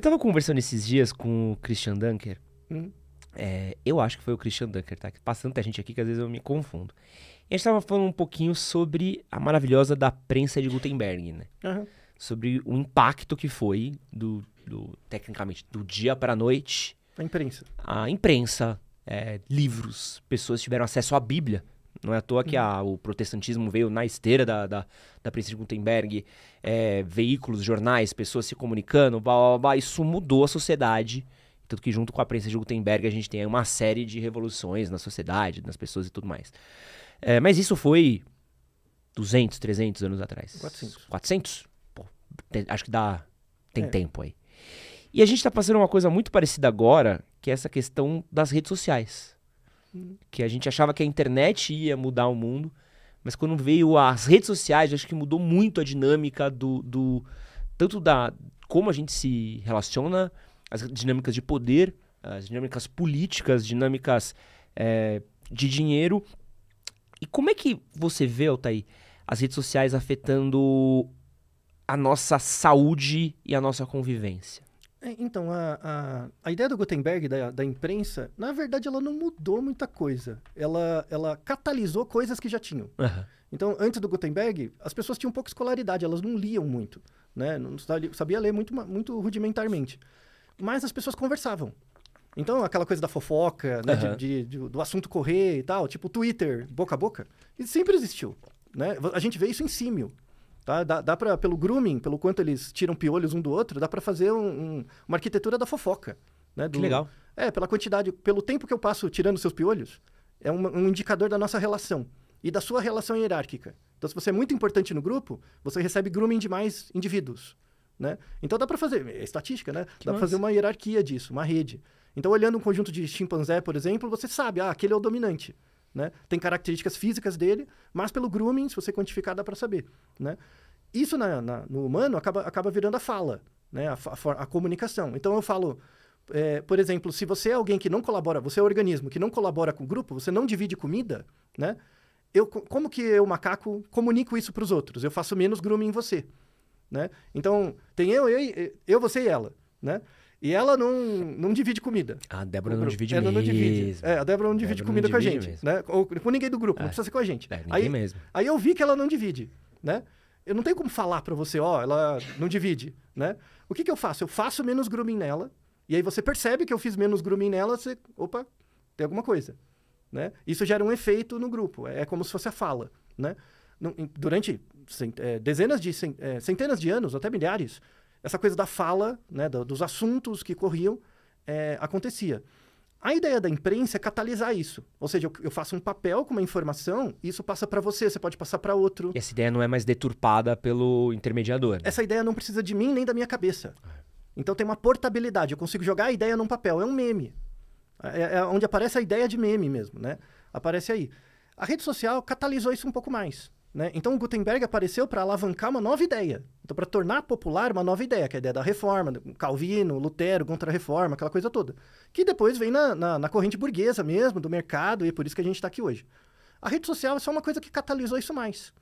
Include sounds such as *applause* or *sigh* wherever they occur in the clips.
Eu tava conversando esses dias com o Christian Dunker. Hum. É, eu acho que foi o Christian Dunker, tá? Passando passa tanta gente aqui que às vezes eu me confundo. E a gente tava falando um pouquinho sobre a maravilhosa da prensa de Gutenberg, né? Uhum. Sobre o impacto que foi do, do tecnicamente, do dia para a noite. A imprensa. A imprensa, é, livros, pessoas tiveram acesso à Bíblia não é à toa que a, uhum. o protestantismo veio na esteira da, da, da Princesa de Gutenberg, é, veículos, jornais, pessoas se comunicando, blá, blá, blá, isso mudou a sociedade. Tanto que junto com a prensa de Gutenberg a gente tem uma série de revoluções na sociedade, nas pessoas e tudo mais. É, mas isso foi 200, 300 anos atrás. 400. 400? Pô, acho que dá... tem é. tempo aí. E a gente está passando uma coisa muito parecida agora, que é essa questão das redes sociais que a gente achava que a internet ia mudar o mundo, mas quando veio as redes sociais, acho que mudou muito a dinâmica do, do tanto da como a gente se relaciona, as dinâmicas de poder, as dinâmicas políticas, dinâmicas é, de dinheiro. E como é que você vê, Otávio, as redes sociais afetando a nossa saúde e a nossa convivência? É, então, a, a, a, ideia do Gutenberg, da, da imprensa, na verdade, ela não mudou muita coisa. Ela, ela catalisou coisas que já tinham. Uhum. Então, antes do Gutenberg, as pessoas tinham pouca escolaridade, elas não liam muito, né? Não sabia ler muito, muito rudimentarmente. Mas as pessoas conversavam. Então, aquela coisa da fofoca, né? uhum. de, de, de, do assunto correr e tal, tipo Twitter, boca a boca, isso sempre existiu. Né? A gente vê isso em símio. Tá? Dá, dá para pelo grooming, pelo quanto eles tiram piolhos um do outro, dá para fazer um, um, uma arquitetura da fofoca. Né? Do, que legal. É, pela quantidade, pelo tempo que eu passo tirando seus piolhos, é um, um indicador da nossa relação e da sua relação hierárquica. Então, se você é muito importante no grupo, você recebe grooming de mais indivíduos. Né? Então dá para fazer, é estatística, né? Que dá para fazer uma hierarquia disso, uma rede. Então, olhando um conjunto de chimpanzé, por exemplo, você sabe, ah, aquele é o dominante. Né? Tem características físicas dele, mas pelo grooming, se você quantificar, dá para saber. Né? Isso na, na, no humano acaba, acaba virando a fala, né? a, a, a comunicação. Então eu falo, é, por exemplo, se você é alguém que não colabora, você é um organismo que não colabora com o grupo, você não divide comida, né? Eu, como que eu, macaco, comunico isso para os outros? Eu faço menos grooming em você, né? Então, tem eu, eu, eu, você e ela, né? E ela não, não divide comida. Ah, a Débora não divide ela Não divide. É, a Débora não divide Débora comida não divide com a gente. Mesmo. Né? Ou com tipo, ninguém do grupo, é. não precisa ser com a gente. É, ninguém aí, mesmo. Aí eu vi que ela não divide, né? Eu não tenho como falar para você, ó, oh, ela não divide, né? O que que eu faço? Eu faço menos grooming nela, e aí você percebe que eu fiz menos grooming nela, você, opa, tem alguma coisa, né? Isso gera um efeito no grupo, é, é como se fosse a fala, né? Durante é, dezenas de, é, centenas de anos, até milhares, essa coisa da fala, né, do, dos assuntos que corriam, é, acontecia. A ideia da imprensa é catalisar isso. Ou seja, eu, eu faço um papel com uma informação, e isso passa para você, você pode passar para outro. E essa ideia não é mais deturpada pelo intermediador. Né? Essa ideia não precisa de mim nem da minha cabeça. Então tem uma portabilidade, eu consigo jogar a ideia num papel, é um meme. É, é onde aparece a ideia de meme mesmo, né? Aparece aí. A rede social catalisou isso um pouco mais. Né? Então, Gutenberg apareceu para alavancar uma nova ideia. Então, para tornar popular uma nova ideia, que é a ideia da reforma, Calvino, Lutero, contra-reforma, aquela coisa toda. Que depois vem na, na, na, corrente burguesa mesmo, do mercado, e é por isso que a gente está aqui hoje. A rede social é só uma coisa que catalisou isso mais.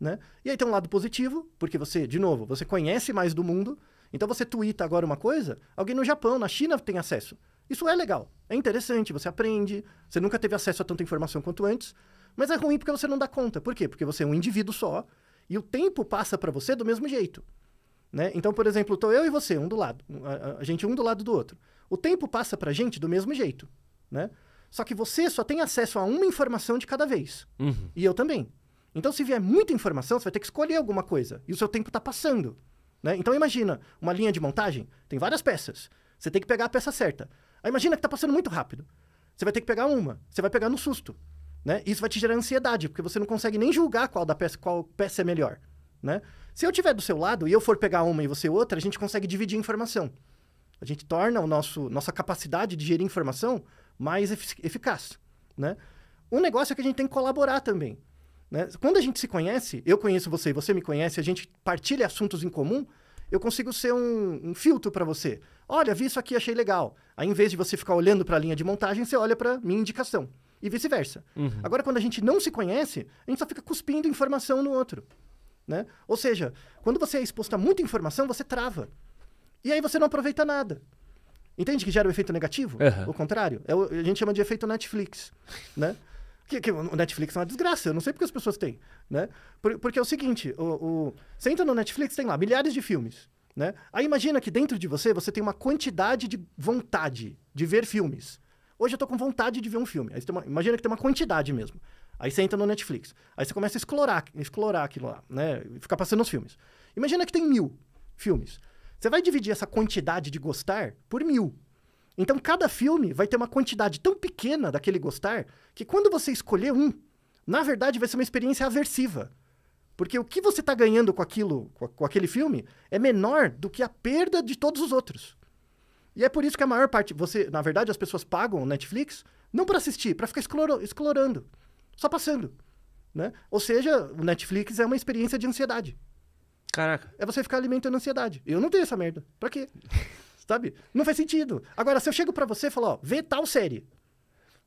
Né? E aí tem um lado positivo, porque você, de novo, você conhece mais do mundo. Então, você twitta agora uma coisa, alguém no Japão, na China tem acesso. Isso é legal, é interessante, você aprende, você nunca teve acesso a tanta informação quanto antes. Mas é ruim porque você não dá conta. Por quê? Porque você é um indivíduo só e o tempo passa para você do mesmo jeito. Né? Então, por exemplo, estou eu e você, um do lado, a, gente um do lado do outro. O tempo passa para a gente do mesmo jeito. Né? Só que você só tem acesso a uma informação de cada vez. Uhum. E eu também. Então, se vier muita informação, você vai ter que escolher alguma coisa. E o seu tempo está passando. Né? Então, imagina, uma linha de montagem tem várias peças. Você tem que pegar a peça certa. Aí, imagina que está passando muito rápido. Você vai ter que pegar uma. Você vai pegar no susto. Né? Isso vai te gerar ansiedade, porque você não consegue nem julgar qual da peça, qual peça é melhor, né? Se eu tiver do seu lado e eu for pegar uma e você outra, a gente consegue dividir informação. A gente torna o nosso nossa capacidade de gerir informação mais efic eficaz, né? Um negócio é que a gente tem que colaborar também, né? Quando a gente se conhece, eu conheço você e você me conhece, a gente partilha assuntos em comum, eu consigo ser um, um filtro para você. Olha, vi isso aqui, achei legal. Aí, em vez de você ficar olhando para a linha de montagem, você olha para minha indicação e vice-versa. Uhum. Agora, quando a gente não se conhece, a gente só fica cuspindo informação no outro. Né? Ou seja, quando você é exposto a muita informação, você trava. E aí você não aproveita nada. Entende que gera o um efeito negativo? Uhum. O contrário. É o, a gente chama de efeito Netflix. Né? que, que, o Netflix é uma desgraça, eu não sei porque as pessoas têm. Né? Por, porque é o seguinte: o, o, você entra no Netflix, tem lá milhares de filmes. Né? Aí imagina que dentro de você você tem uma quantidade de vontade de ver filmes. Hoje eu tô com vontade de ver um filme. Aí uma, imagina que tem uma quantidade mesmo. Aí você entra no Netflix. Aí você começa a explorar, explorar aquilo lá, né? Ficar passando os filmes. Imagina que tem mil filmes. Você vai dividir essa quantidade de gostar por mil. Então, cada filme vai ter uma quantidade tão pequena daquele gostar que quando você escolher um, na verdade vai ser uma experiência aversiva. Porque o que você está ganhando com aquilo, com, aquele filme, é menor do que a perda de todos os outros. E é por isso que a maior parte. Você, na verdade, as pessoas pagam o Netflix não para assistir, para ficar explorando, explorando, só passando. Né? Ou seja, o Netflix é uma experiência de ansiedade. Caraca. É você ficar alimentando ansiedade. Eu não tenho essa merda. Pra quê? *laughs* Sabe? Não faz sentido. Agora, se eu chego para você e falar, ó, vê tal série.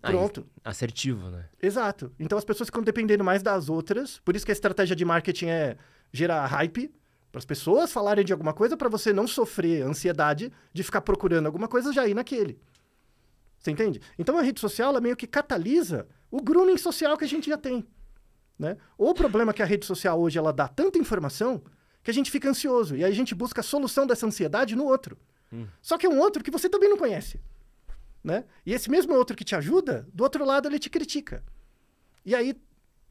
Ah, Pronto. assertivo, né? Exato. Então as pessoas ficam dependendo mais das outras. Por isso que a estratégia de marketing é gerar hype para as pessoas falarem de alguma coisa, para você não sofrer ansiedade de ficar procurando alguma coisa já ir naquele. Você entende? Então a rede social ela meio que catalisa o grooming social que a gente já tem. Né? O problema é que a rede social hoje ela dá tanta informação que a gente fica ansioso. E aí a gente busca a solução dessa ansiedade no outro. Hum. Só que é um outro que você também não conhece. Né? E esse mesmo outro que te ajuda, do outro lado ele te critica. E aí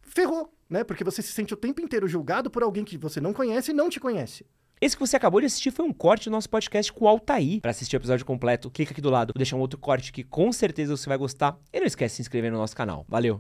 ferrou né? Porque você se sente o tempo inteiro julgado por alguém que você não conhece e não te conhece. Esse que você acabou de assistir foi um corte do nosso podcast com o Altair. Para assistir o episódio completo, clica aqui do lado. Vou deixar um outro corte que com certeza você vai gostar. E não esquece de se inscrever no nosso canal. Valeu!